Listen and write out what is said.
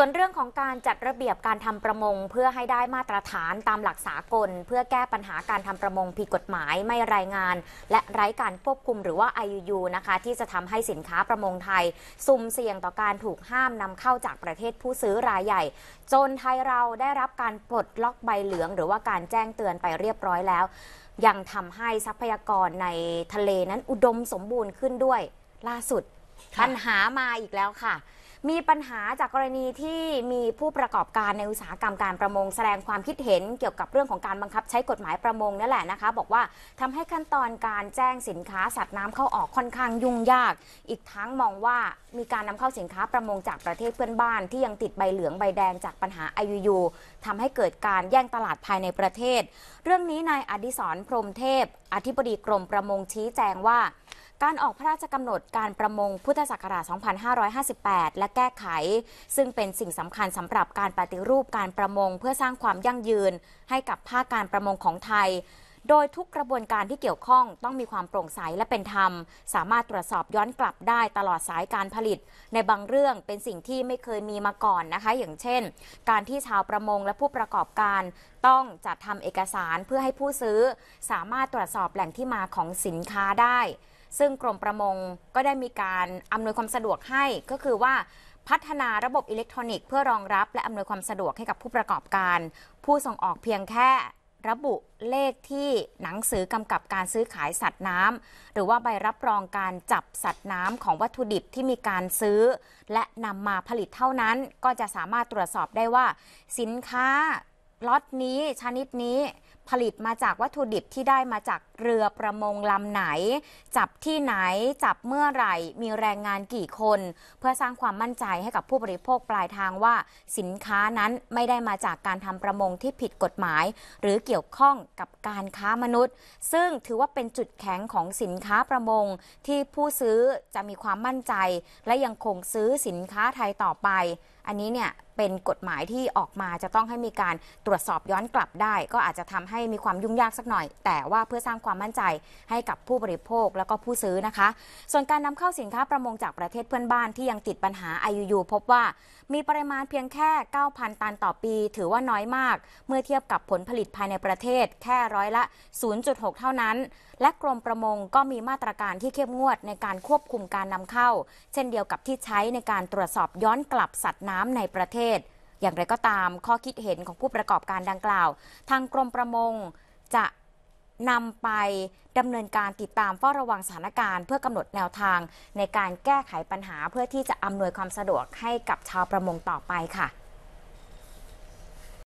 ส่วนเรื่องของการจัดระเบียบการทำประมงเพื่อให้ได้มาตรฐานตามหลักสากล เพื่อแก้ปัญหาการทำประมงผิดกฎหมายไม่รายงานและไร้การควบคุมหรือว่า IUU นะคะที่จะทำให้สินค้าประมงไทยซุ่มเสี่ยงต่อการถูกห้ามนำเข้าจากประเทศผู้ซื้อรายใหญ่ จนไทยเราได้รับการปลดล็อกใบเหลือง หรือว่าการแจ้งเตือนไปเรียบร้อยแล้ว ยังทำให้ทรัพยากรในทะเลนั้น อุดมสมบูรณ์ขึ้นด้วยล่าสุดปัญหามาอีกแล้วค่ะมีปัญหาจากกรณีที่มีผู้ประกอบการในอุตสาหกรรมการประมง แสดงความคิดเห็นเกี่ยวกับเรื่องของการบังคับใช้กฎหมายประมงนั่นแหละนะคะบอกว่าทำให้ขั้นตอนการแจ้งสินค้าสัตว์น้ำเข้าออกค่อนข้างยุ่งยาก อีกทั้งมองว่ามีการนำเข้าสินค้าประมงจากประเทศเพื่อนบ้าน ที่ยังติดใบเหลืองใบแดงจากปัญหาอ i ยูทำให้เกิดการแย่งตลาดภายในประเทศ เรื่องนี้นายอดิศรพรมเทพ อธิบดีกรมประมงชี้แจงว่าการออกพระราชกำหนดการประมง พุทธศักราช2558 และแก้ไข ซึ่งเป็นสิ่งสำคัญสำหรับการปฏิรูปการประมง เพื่อสร้างความยั่งยืน ให้กับภาคการประมงของไทย โดยทุกกระบวนการที่เกี่ยวข้องต้องมีความโปร่งใสและเป็นธรรม สามารถตรวจสอบย้อนกลับได้ตลอดสายการผลิต ในบางเรื่องเป็นสิ่งที่ไม่เคยมีมาก่อนนะคะ อย่างเช่น การที่ชาวประมงและผู้ประกอบการ ต้องจัดทำเอกสารเพื่อให้ผู้ซื้อ สามารถตรวจสอบแหล่งที่มาของสินค้าได้ซึ่งกรมประมงก็ได้มีการอำนวยความสะดวกให้ ก็คือว่าพัฒนาระบบอิเล็กทรอนิกส์เพื่อรองรับและอำนวยความสะดวกให้กับผู้ประกอบการ ผู้ส่งออกเพียงแค่ ระบุเลขที่หนังสือกำกับการซื้อขายสัตว์น้ำหรือว่าใบรับรองการจับสัตว์น้ำของวัตถุดิบที่มีการซื้อ และนำมาผลิตเท่านั้น ก็จะสามารถตรวจสอบได้ว่า สินค้าล็อตนี้ ชนิดนี้ผลิตมาจากวัตถุดิบที่ได้มาจากเรือประมงลำไหน จับที่ไหนจับเมื่อไหร่ มีแรงงานกี่คน เพื่อสร้างความมั่นใจให้กับผู้บริโภคปลายทางว่า สินค้านั้นไม่ได้มาจากการทำประมงที่ผิดกฎหมาย หรือเกี่ยวข้องกับการค้ามนุษย์ ซึ่งถือว่าเป็นจุดแข็งของสินค้าประมง ที่ผู้ซื้อจะมีความมั่นใจ และยังคงซื้อสินค้าไทยต่อไป อันนี้เนี่ยเป็นกฎหมายที่ออกมาจะต้องให้มีการตรวจสอบย้อนกลับได้ ก็อาจจะทำให้มีความยุ่งยากสักหน่อย แต่ว่าเพื่อสร้างความมั่นใจให้กับผู้บริโภคและก็ผู้ซื้อนะคะ ส่วนการนำเข้าสินค้าประมงจากประเทศเพื่อนบ้านที่ยังติดปัญหา IUU พบว่า มีปริมาณเพียงแค่ 9,000ตันต่อปีถือว่าน้อยมาก เมื่อเทียบกับผลผลิตภายในประเทศแค่ร้อยละ 0.6 เท่านั้น และกรมประมงก็มีมาตรการที่เข้มงวดในการควบคุมการนำเข้า เช่นเดียวกับที่ใช้ในการตรวจสอบย้อนกลับสัตว์น้ำในประเทศศอย่างไรก็ตามข้อคิดเห็นของผู้ประกอบการดังกล่าว ทางกรมประมงจะนำไปดำเนินการติดตามเฝ้าระวังสถานการณ์เพื่อกำหนดแนวทางในการแก้ไขปัญหาเพื่อที่จะอำนวยความสะดวกให้กับชาวประมงต่อไปค่ะ